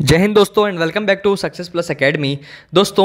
जय हिंद दोस्तों and welcome back to Success Plus Academy दोस्तों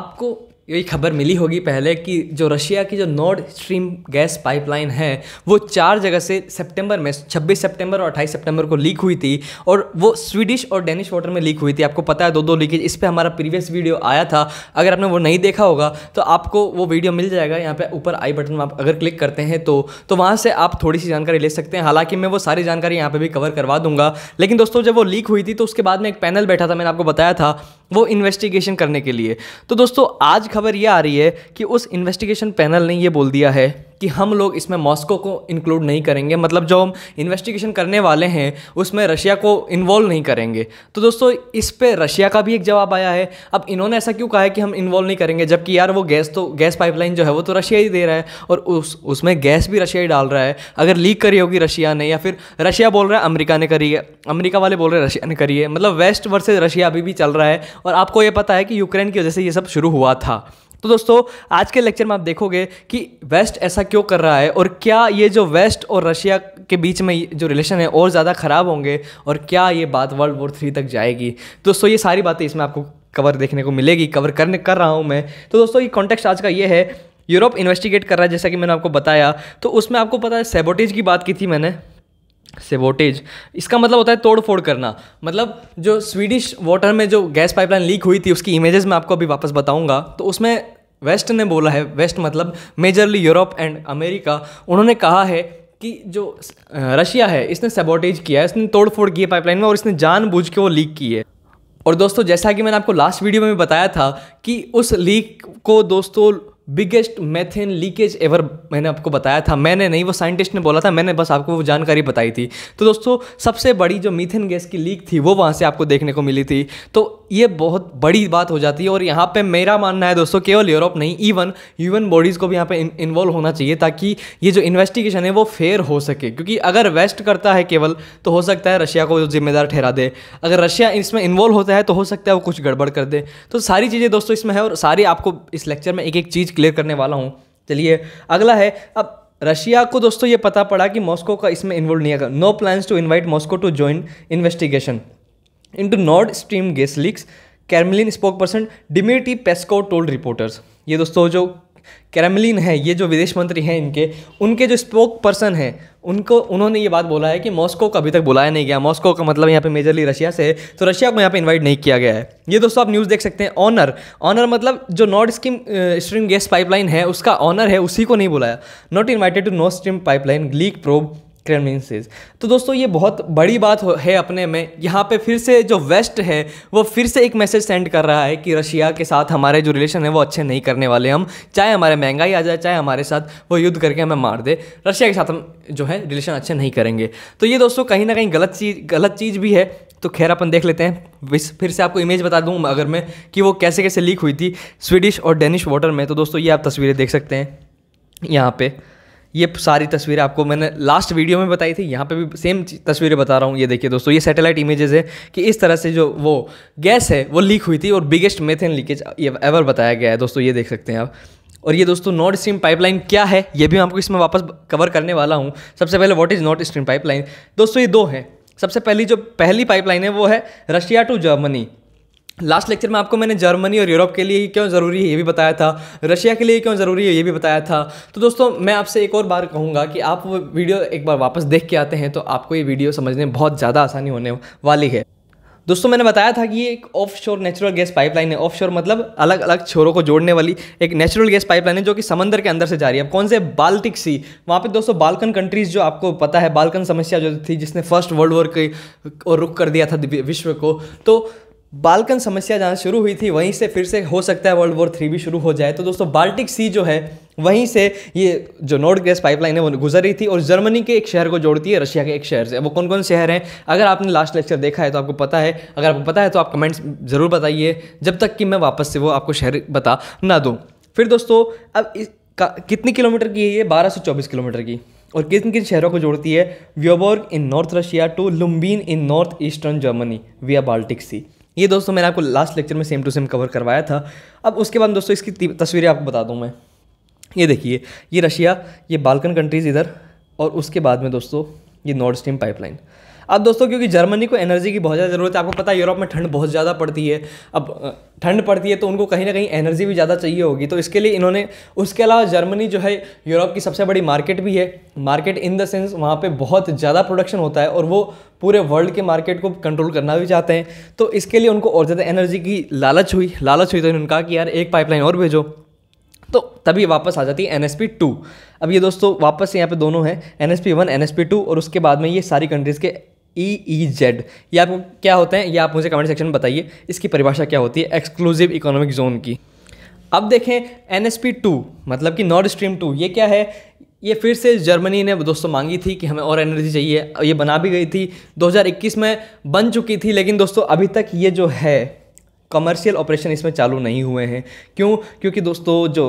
आपको यही खबर मिली होगी पहले कि जो रशिया की जो नॉर्ड स्ट्रीम गैस पाइपलाइन है वो चार जगह से सितंबर में 26 सितंबर और 28 सितंबर को लीक हुई थी और वो स्वीडिश और डेनिश वाटर में लीक हुई थी आपको पता है दो दो लीकेज इस पर हमारा प्रीवियस वीडियो आया था अगर आपने वो नहीं देखा होगा तो आपको वो वीडियो मिल जाएगा यहाँ पर ऊपर आई बटन में आप अगर क्लिक करते हैं तो तो वहाँ से आप थोड़ी सी जानकारी ले सकते हैं हालांकि मैं वो सारी जानकारी यहाँ पर भी कवर करवा दूंगा लेकिन दोस्तों जब वो लीक हुई थी तो उसके बाद में एक पैनल बैठा था मैंने आपको बताया था वो इन्वेस्टिगेशन करने के लिए तो दोस्तों आज खबर यह आ रही है कि उस इन्वेस्टिगेशन पैनल ने ये बोल दिया है कि हम लोग इसमें मॉस्को को इंक्लूड नहीं करेंगे मतलब जो हम इन्वेस्टिगेशन करने वाले हैं उसमें रशिया को इन्वॉल्व नहीं करेंगे तो दोस्तों इस पर रशिया का भी एक जवाब आया है अब इन्होंने ऐसा क्यों कहा है कि हम इन्वॉल्व नहीं करेंगे जबकि यार वो गैस तो गैस पाइपलाइन जो है वो तो रशिया ही दे रहा है और उस उसमें गैस भी रशिया ही डाल रहा है अगर लीक करी होगी रशिया ने या फिर रशिया बोल रहा है अमेरिका ने करी है अमेरिका वाले बोल रहे हैं रशिया ने करी है मतलब वेस्ट वर्सेज रशिया अभी भी चल रहा है और आपको ये पता है कि यूक्रेन की वजह से ये सब शुरू हुआ था तो दोस्तों आज के लेक्चर में आप देखोगे कि वेस्ट ऐसा क्यों कर रहा है और क्या ये जो वेस्ट और रशिया के बीच में जो रिलेशन है और ज़्यादा ख़राब होंगे और क्या ये बात वर्ल्ड वॉर थ्री तक जाएगी दोस्तों ये सारी बातें इसमें आपको कवर देखने को मिलेगी कवर करने कर रहा हूँ मैं तो दोस्तों ये कॉन्टेक्स्ट आज का ये है यूरोप इन्वेस्टिगेट कर रहा है जैसा कि मैंने आपको बताया तो उसमें आपको पता है सेबोटेज की बात की थी मैंने सेवोटेज इसका मतलब होता है तोड़ फोड़ करना मतलब जो स्वीडिश वाटर में जो गैस पाइपलाइन लीक हुई थी उसकी इमेजेस मैं आपको अभी वापस बताऊंगा तो उसमें वेस्ट ने बोला है वेस्ट मतलब मेजरली यूरोप एंड अमेरिका उन्होंने कहा है कि जो रशिया है इसने सेबोटेज किया है इसने तोड़ फोड़ की है पाइपलाइन में और इसने जानबूझ के वो लीक की है और दोस्तों जैसा कि मैंने आपको लास्ट वीडियो में बताया था कि उस लीक को दोस्तों बिगेस्ट मेथेन लीकेज एवर मैंने आपको बताया था मैंने नहीं वो साइंटिस्ट ने बोला था मैंने बस आपको वो जानकारी बताई थी तो दोस्तों सबसे बड़ी जो मीथेन गैस की लीक थी वो वहाँ से आपको देखने को मिली थी तो ये बहुत बड़ी बात हो जाती है और यहाँ पे मेरा मानना है दोस्तों केवल यूरोप नहीं इवन यूएन बॉडीज़ को भी यहाँ पे इन्वॉल्व होना चाहिए ताकि ये जो इन्वेस्टिगेशन है वो फेयर हो सके क्योंकि अगर वेस्ट करता है केवल तो हो सकता है रशिया को जिम्मेदार ठहरा दे अगर रशिया इसमें इन्वॉल्व होता है तो हो सकता है वो कुछ गड़बड़ कर दे तो सारी चीज़ें दोस्तों इसमें है और सारी आपको इस लेक्चर में एक एक चीज़ क्लियर करने वाला हूँ चलिए अगला है अब रशिया को दोस्तों ये पता पड़ा कि मॉस्को का इसमें इन्वॉल्व नहीं है no plans to invite Moscow to join investigation into Nord Stream gas leaks Kremlin spokesperson Dmitry Peskov told reporters ये दोस्तों जो कैरमलिन है ये जो विदेश मंत्री हैं इनके उनके जो स्पोक पर्सन हैं उनको उन्होंने ये बात बोला है कि मॉस्को को अभी तक बुलाया नहीं गया मॉस्को का मतलब यहाँ पे मेजरली रशिया से है तो रशिया को यहाँ पे इनवाइट नहीं किया गया है ये दोस्तों आप न्यूज़ देख सकते हैं ऑनर ऑनर मतलब जो North scheme stream gas pipeline है उसका ऑनर है उसी को नहीं बुलाया not invited to North Stream pipeline leak probe Kremlin says तो दोस्तों ये बहुत बड़ी बात है अपने में यहाँ पे फिर से जो वेस्ट है वो फिर से एक मैसेज सेंड कर रहा है कि रशिया के साथ हमारे जो रिलेशन है वो अच्छे नहीं करने वाले हम चाहे हमारे महंगाई आ जाए चाहे हमारे साथ वो युद्ध करके हमें मार दे रशिया के साथ हम जो है रिलेशन अच्छे नहीं करेंगे तो ये दोस्तों कहीं ना कहीं गलत चीज़ गलत चीज़ भी है तो खैर अपन देख लेते हैं फिर से आपको इमेज बता दूँ अगर मैं कि वो कैसे कैसे लीक हुई थी स्वीडिश और डेनिश वाटर में तो दोस्तों ये आप तस्वीरें देख सकते हैं यहाँ पर ये सारी तस्वीरें आपको मैंने लास्ट वीडियो में बताई थी यहाँ पे भी सेम तस्वीरें बता रहा हूँ ये देखिए दोस्तों ये सैटेलाइट इमेजेस है कि इस तरह से जो वो गैस है वो लीक हुई थी और बिगेस्ट मेथेन लीकेज ये एवर बताया गया है दोस्तों ये देख सकते हैं आप और ये दोस्तों नॉर्थ स्ट्रीम पाइपलाइन क्या है ये भी मैं आपको इसमें वापस कवर करने वाला हूँ सबसे पहले what is North Stream pipeline दोस्तों ये दो हैं सबसे पहली जो पहली पाइपलाइन है वो है Russia to Germany last lecture में आपको मैंने जर्मनी और यूरोप के लिए क्यों ज़रूरी है ये भी बताया था रशिया के लिए क्यों ज़रूरी है ये भी बताया था तो दोस्तों मैं आपसे एक और बार कहूँगा कि आप वो वीडियो एक बार वापस देख के आते हैं तो आपको ये वीडियो समझने में बहुत ज़्यादा आसानी होने वाली है दोस्तों मैंने बताया था कि ये एक offshore natural gas pipeline है ऑफ शोर मतलब अलग अलग छोरों को जोड़ने वाली एक नेचुरल गैस पाइपलाइन है जो कि समंदर के अंदर से जा रही है अब कौन से बाल्टिक सी वहाँ पे दोस्तों बाल्कन कंट्रीज जो आपको पता है बाल्कन समस्या जो थी जिसने फर्स्ट वर्ल्ड वॉर के और रुख कर दिया था विश्व को तो बाल्कन समस्या जहाँ शुरू हुई थी वहीं से फिर से हो सकता है वर्ल्ड वॉर थ्री भी शुरू हो जाए तो दोस्तों बाल्टिक सी जो है वहीं से ये जो नॉर्थ गैस पाइपलाइन है वो गुजर रही थी और जर्मनी के एक शहर को जोड़ती है रशिया के एक शहर से वो कौन कौन शहर हैं अगर आपने लास्ट लेक्चर देखा है तो आपको पता है अगर आपको पता है तो आप कमेंट्स ज़रूर बताइए जब तक कि मैं वापस से वो आपको शहर बता ना दूँ फिर दोस्तों अब इस कितनी किलोमीटर की है ये बारह चौबीस किलोमीटर की और किन किन शहरों को जोड़ती है Vyborg in north Russia to Lubmin in north eastern Germany via Baltic Sea ये दोस्तों मैंने आपको लास्ट लेक्चर में सेम टू सेम कवर करवाया था अब उसके बाद दोस्तों इसकी तस्वीरें आपको बता दूँ मैं ये देखिए ये रशिया ये बाल्कन कंट्रीज़ इधर और उसके बाद में दोस्तों ये नॉर्थ स्ट्रीम पाइपलाइन अब दोस्तों क्योंकि जर्मनी को एनर्जी की बहुत ज़्यादा ज़रूरत है आपको पता है यूरोप में ठंड बहुत ज़्यादा पड़ती है अब ठंड पड़ती है तो उनको कहीं ना कहीं एनर्जी भी ज़्यादा चाहिए होगी तो इसके लिए इन्होंने उसके अलावा जर्मनी जो है यूरोप की सबसे बड़ी मार्केट भी है मार्केट इन द सेंस वहाँ पर बहुत ज़्यादा प्रोडक्शन होता है और वो पूरे वर्ल्ड के मार्केट को कंट्रोल करना भी चाहते हैं तो इसके लिए उनको और ज़्यादा एनर्जी की लालच हुई लालच हुई तो इन्होंने कहा कि यार एक पाइपलाइन और भेजो तो तभी वापस आ जाती है एन एस पी टू अब ये दोस्तों वापस यहाँ पे दोनों हैं N S P one N S P two और उसके बाद में ये सारी कंट्रीज़ के ई ई जेड या आप क्या होते हैं ये आप मुझे कमेंट सेक्शन में बताइए इसकी परिभाषा क्या होती है एक्सक्लूसिव इकोनॉमिक जोन की अब देखें एन एस पी टू मतलब कि नॉर्थ स्ट्रीम टू ये क्या है ये फिर से जर्मनी ने दोस्तों मांगी थी कि हमें और एनर्जी चाहिए ये बना भी गई थी 2021 में बन चुकी थी लेकिन दोस्तों अभी तक ये जो है कमर्शियल ऑपरेशन इसमें चालू नहीं हुए हैं क्यों क्योंकि दोस्तों जो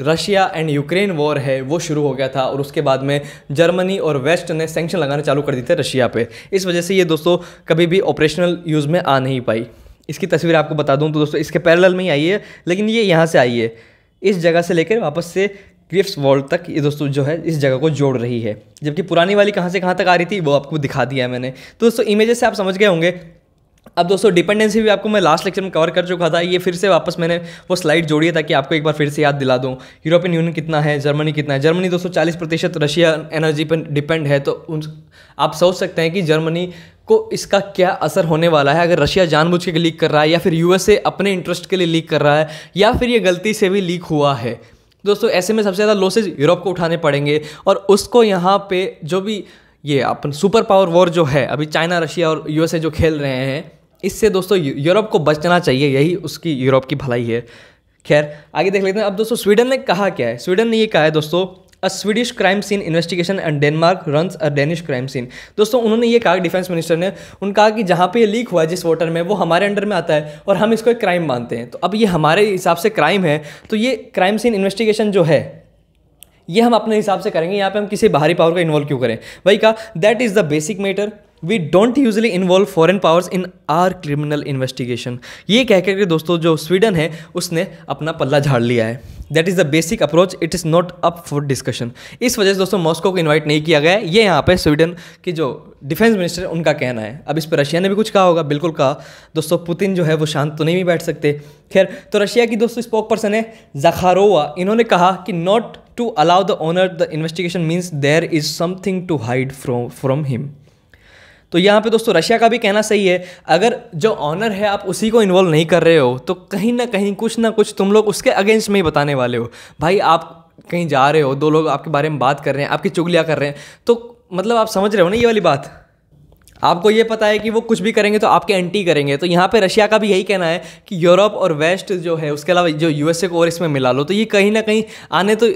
रशिया एंड यूक्रेन वॉर है वो शुरू हो गया था और उसके बाद में जर्मनी और वेस्ट ने सेंक्शन लगाने चालू कर दिए थे रशिया पे इस वजह से ये दोस्तों कभी भी ऑपरेशनल यूज़ में आ नहीं पाई इसकी तस्वीर आपको बता दूं तो दोस्तों इसके पैरेलल में ही आई है लेकिन ये यहाँ से आई है इस जगह से लेकर वापस से क्रिप्स वॉल्ड तक ये दोस्तों जो है इस जगह को जोड़ रही है जबकि पुरानी वाली कहाँ से कहाँ तक आ रही थी वो आपको दिखा दिया है मैंने तो दोस्तों इमेजेस से आप समझ गए होंगे अब दोस्तों डिपेंडेंसी भी आपको मैं लास्ट लेक्चर में कवर कर चुका था ये फिर से वापस मैंने वो स्लाइड जोड़ी है ताकि आपको एक बार फिर से याद दिला दूँ यूरोपियन यूनियन कितना है जर्मनी कितना है जर्मनी दोस्तों 40 प्रतिशत रशिया एनर्जी पर डिपेंड है तो उन आप सोच सकते हैं कि जर्मनी को इसका क्या असर होने वाला है अगर रशिया जानबूझ के लीक कर रहा है या फिर यूएसए अपने इंटरेस्ट के लिए लीक कर रहा है या फिर ये गलती से भी लीक हुआ है दोस्तों ऐसे में सबसे ज़्यादा लॉसेज यूरोप को उठाने पड़ेंगे और उसको यहाँ पे जो भी ये अपन सुपर पावर वॉर जो है अभी चाइना रशिया और यूएसए जो खेल रहे हैं इससे दोस्तों यूरोप को बचना चाहिए यही उसकी यूरोप की भलाई है खैर आगे देख लेते हैं अब दोस्तों स्वीडन ने कहा क्या है स्वीडन ने ये कहा है दोस्तों a Swedish crime scene investigation and Denmark runs a Danish crime scene दोस्तों उन्होंने ये कहा डिफेंस मिनिस्टर ने उन्होंने कहा कि जहाँ पे ये लीक हुआ है जिस वोटर में वो हमारे अंडर में आता है और हम इसको एक क्राइम मानते हैं तो अब ये हमारे हिसाब से क्राइम है तो ये क्राइम सीन इन्वेस्टिगेशन जो है ये हम अपने हिसाब से करेंगे यहाँ पे हम किसी बाहरी पावर का इन्वॉल्व क्यों करें वही कहा that is the basic matter we don't usually involve foreign powers in our criminal investigation ये कह के दोस्तों जो स्वीडन है उसने अपना पल्ला झाड़ लिया है that is the basic approach it is not up for discussion इस वजह से दोस्तों मॉस्को को इन्वाइट नहीं किया गया ये यहाँ पे स्वीडन की जो डिफेंस मिनिस्टर उनका कहना है अब इस पर रशिया ने भी कुछ कहा होगा बिल्कुल कहा दोस्तों पुतिन जो है वो शांत तो नहीं भी बैठ सकते खैर तो रशिया की दोस्तों स्पोक पर्सन है जखारोवा इन्होंने कहा कि not to allow the owner the investigation means there is something to hide from from him तो यहाँ पे दोस्तों रशिया का भी कहना सही है अगर जो ऑनर है आप उसी को इन्वॉल्व नहीं कर रहे हो तो कहीं ना कहीं कुछ ना कुछ तुम लोग उसके अगेंस्ट में ही बताने वाले हो भाई आप कहीं जा रहे हो दो लोग आपके बारे में बात कर रहे हैं आपकी चुगलियाँ कर रहे हैं तो मतलब आप समझ रहे हो ना ये वाली बात आपको ये पता है कि वो कुछ भी करेंगे तो आपके एंटी करेंगे तो यहाँ पे रशिया का भी यही कहना है कि यूरोप और वेस्ट जो है उसके अलावा जो यूएसए को और इसमें मिला लो तो ये कहीं ना कहीं आने तो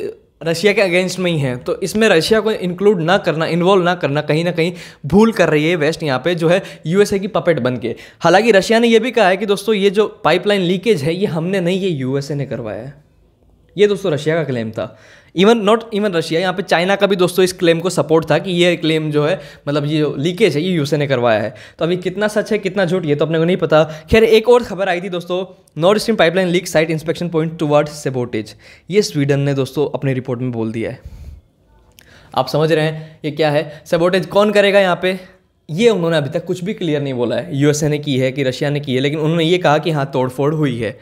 रशिया के अगेंस्ट में ही हैं तो इसमें रशिया को इंक्लूड ना करना इन्वॉल्व ना करना कहीं ना कहीं भूल कर रही है वेस्ट यहाँ पे जो है यूएसए की पपेट बन के हालांकि रशिया ने यह भी कहा है कि दोस्तों ये जो पाइपलाइन लीकेज है ये हमने नहीं ये यूएसए ने करवाया है ये दोस्तों रशिया का क्लेम था इवन नॉट इवन रशिया यहाँ पे चाइना का भी दोस्तों इस क्लेम को सपोर्ट था कि ये क्लेम जो है मतलब ये जो लीकेज है ये यूएसए ने करवाया है तो अभी कितना सच है कितना झूठ ये तो अपने को नहीं पता खैर एक और खबर आई थी दोस्तों North Stream pipeline leak site inspection point toward sabotage ये स्वीडन ने दोस्तों अपनी रिपोर्ट में बोल दिया है आप समझ रहे हैं ये क्या है सेबोटेज कौन करेगा यहाँ पे ये उन्होंने अभी तक कुछ भी क्लियर नहीं बोला है यूएसए ने की है कि रशिया ने की है लेकिन उन्होंने ये कहा कि हाँ तोड़फोड़ हुई है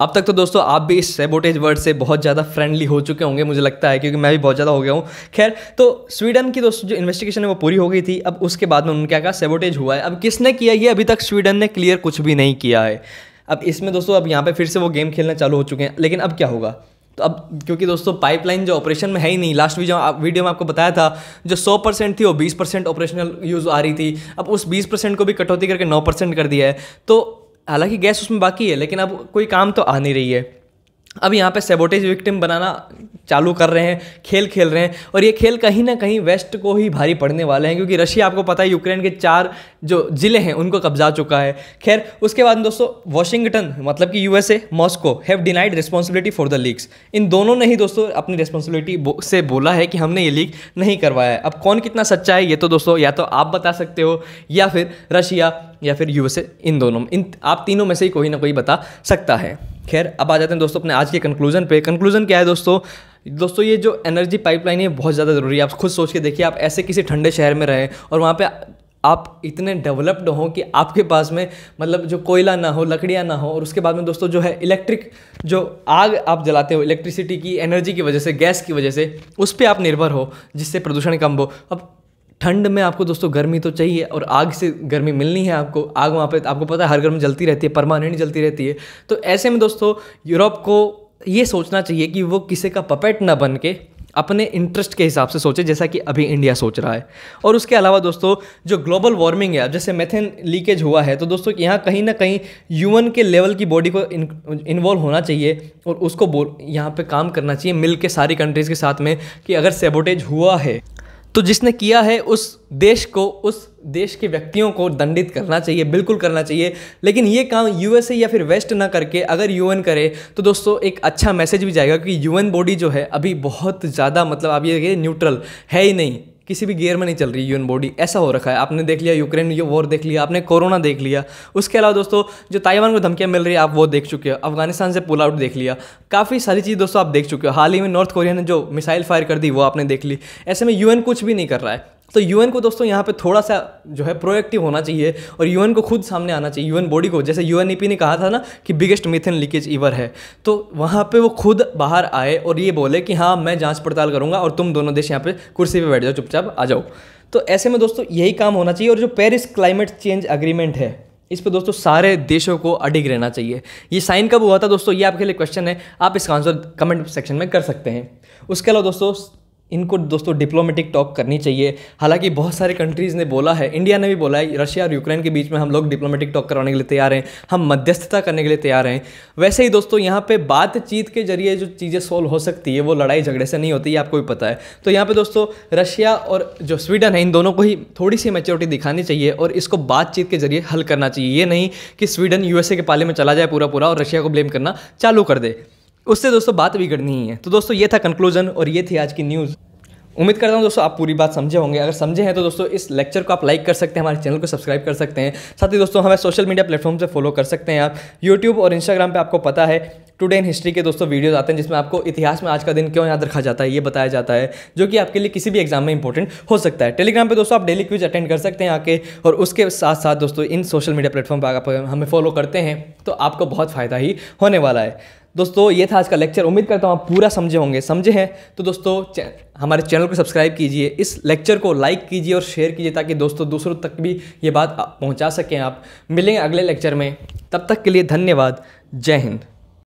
अब तक तो दोस्तों आप भी इस सेबोटेज वर्ड से बहुत ज़्यादा फ्रेंडली हो चुके होंगे मुझे लगता है क्योंकि मैं भी बहुत ज़्यादा हो गया हूँ खैर तो स्वीडन की दोस्तों जो इन्वेस्टिगेशन है वो पूरी हो गई थी अब उसके बाद में उन्होंने क्या कहा सेबोटेज हुआ है अब किसने किया ये अभी तक स्वीडन ने क्लियर कुछ भी नहीं किया है अब इसमें दोस्तों अब यहाँ पर फिर से वो गेम खेलना चालू हो चुके हैं लेकिन अब क्या होगा तो अब क्योंकि दोस्तों पाइपलाइन जो ऑपरेशन में है ही नहीं लास्ट वीडियो वीडियो में आपको बताया था जो 100 परसेंट थी वो 20 परसेंट ऑपरेशनल यूज़ आ रही थी अब उस 20 परसेंट को भी कटौती करके 9 परसेंट कर दिया है तो हालांकि गैस उसमें बाकी है लेकिन अब कोई काम तो आ नहीं रही है अब यहाँ पे सेबोटेज विक्टिम बनाना चालू कर रहे हैं खेल खेल रहे हैं और ये खेल कहीं ना कहीं वेस्ट को ही भारी पड़ने वाले हैं क्योंकि रशिया आपको पता है यूक्रेन के चार जो ज़िले हैं उनको कब्जा चुका है खैर उसके बाद दोस्तों वॉशिंगटन मतलब कि USA Moscow have denied responsibility for the leaks in दोनों ने ही दोस्तों अपनी रिस्पॉन्सिबिलिटी से बोला है कि हमने ये लीक नहीं करवाया है अब कौन कितना सच्चा है ये तो दोस्तों या तो आप बता सकते हो या फिर रशिया या फिर यूएसए इन दोनों इन आप तीनों में से ही कोई ना कोई बता सकता है खैर अब आ जाते हैं दोस्तों अपने आज के कंक्लूजन पे कंक्लूजन क्या है दोस्तों दोस्तों ये जो एनर्जी पाइपलाइन है बहुत ज़्यादा ज़रूरी है आप खुद सोच के देखिए आप ऐसे किसी ठंडे शहर में रहें और वहाँ पे आप इतने डेवलप्ड हों कि आपके पास में मतलब जो कोयला ना हो लकड़ियाँ ना हो और उसके बाद में दोस्तों जो है इलेक्ट्रिक जो आग आप जलाते हो इलेक्ट्रिसिटी की एनर्जी की वजह से गैस की वजह से उस पर आप निर्भर हो जिससे प्रदूषण कम हो अब ठंड में आपको दोस्तों गर्मी तो चाहिए और आग से गर्मी मिलनी है आपको आग वहाँ पे आपको पता है हर घर में जलती रहती है परमानेंट जलती रहती है तो ऐसे में दोस्तों यूरोप को ये सोचना चाहिए कि वो किसी का पपेट ना बन के अपने इंटरेस्ट के हिसाब से सोचे जैसा कि अभी इंडिया सोच रहा है और उसके अलावा दोस्तों जो ग्लोबल वार्मिंग है जैसे मेथेन लीकेज हुआ है तो दोस्तों यहाँ कहीं ना कहीं यूएन के लेवल की बॉडी को इन्वॉल्व होना चाहिए और उसको यहाँ पे काम करना चाहिए मिल के सारी कंट्रीज़ के साथ में कि अगर सेबोटेज हुआ है तो जिसने किया है उस देश को उस देश के व्यक्तियों को दंडित करना चाहिए बिल्कुल करना चाहिए लेकिन ये काम यूएसए या फिर वेस्ट ना करके अगर यूएन करे तो दोस्तों एक अच्छा मैसेज भी जाएगा क्योंकि यूएन बॉडी जो है अभी बहुत ज़्यादा मतलब आप ये न्यूट्रल है ही नहीं किसी भी गेयर में नहीं चल रही यूएन बॉडी ऐसा हो रखा है आपने देख लिया यूक्रेन ये वॉर देख लिया आपने कोरोना देख लिया उसके अलावा दोस्तों जो ताइवान को धमकियाँ मिल रही है आप वो देख चुके हो अफगानिस्तान से पुल आउट देख लिया काफ़ी सारी चीज़ दोस्तों आप देख चुके हो हाल ही में नॉर्थ कोरिया ने जो मिसाइल फायर कर दी वो आपने देख ली ऐसे में यूएन कुछ भी नहीं कर रहा है तो यूएन को दोस्तों यहाँ पे थोड़ा सा जो है प्रोएक्टिव होना चाहिए और यूएन को खुद सामने आना चाहिए यूएन बॉडी को जैसे यूएनईपी e ने कहा था ना कि बिगेस्ट मिथेन लीकेज ईवर है तो वहाँ पे वो खुद बाहर आए और ये बोले कि हाँ मैं जांच पड़ताल करूँगा और तुम दोनों देश यहाँ पे कुर्सी पर बैठ जाओ चुपचाप आ जाओ तो ऐसे में दोस्तों यही काम होना चाहिए और जो पेरिस क्लाइमेट चेंज अग्रीमेंट है इस पर दोस्तों सारे देशों को अडिग रहना चाहिए ये साइन कब हुआ था दोस्तों ये आपके लिए क्वेश्चन है आप इसका आंसर कमेंट सेक्शन में कर सकते हैं उसके अलावा दोस्तों इनको दोस्तों डिप्लोमेटिक टॉक करनी चाहिए हालांकि बहुत सारे कंट्रीज़ ने बोला है इंडिया ने भी बोला है रशिया और यूक्रेन के बीच में हम लोग डिप्लोमेटिक टॉक करवाने के लिए तैयार हैं हम मध्यस्थता करने के लिए तैयार हैं वैसे ही दोस्तों यहाँ पे बातचीत के जरिए जो चीज़ें सोल्व हो सकती है वो लड़ाई झगड़े से नहीं होती ये आपको भी पता है तो यहाँ पर दोस्तों रशिया और जो स्वीडन है इन दोनों को ही थोड़ी सी मेच्योरिटी दिखानी चाहिए और इसको बातचीत के जरिए हल करना चाहिए ये नहीं कि स्वीडन यूएसए के पाले में चला जाए पूरा पूरा और रशिया को ब्लेम करना चालू कर दे उससे दोस्तों बात बिगड़नी ही है तो दोस्तों ये था कंक्लूजन और ये थी आज की न्यूज़ उम्मीद करता हूँ दोस्तों आप पूरी बात समझे होंगे अगर समझे हैं तो दोस्तों इस लेक्चर को आप लाइक कर सकते हैं हमारे चैनल को सब्सक्राइब कर सकते हैं साथ ही दोस्तों हमें सोशल मीडिया प्लेटफॉर्म से फॉलो कर सकते हैं आप यूट्यूब और इंस्टाग्राम पे आपको पता है टुडे इन हिस्ट्री के दोस्तों वीडियोज़ आते हैं जिसमें आपको इतिहास में आज का दिन क्यों याद रखा जाता है ये बताया जाता है जो कि आपके लिए किसी भी एग्जाम में इंपॉर्टेंट हो सकता है टेलीग्राम पे दोस्तों आप डेली क्विज अटेंड कर सकते हैं आके और उसके साथ साथ दोस्तों इन सोशल मीडिया प्लेटफॉर्म पर आप हमें फॉलो करते हैं तो आपको बहुत फ़ायदा ही होने वाला है दोस्तों ये था आज का लेक्चर उम्मीद करता हूँ आप पूरा समझे होंगे समझे हैं तो दोस्तों चै, हमारे चैनल को सब्सक्राइब कीजिए इस लेक्चर को लाइक कीजिए और शेयर कीजिए ताकि दोस्तों दूसरों तक भी ये बात पहुँचा सकें आप मिलेंगे अगले लेक्चर में तब तक के लिए धन्यवाद जय हिंद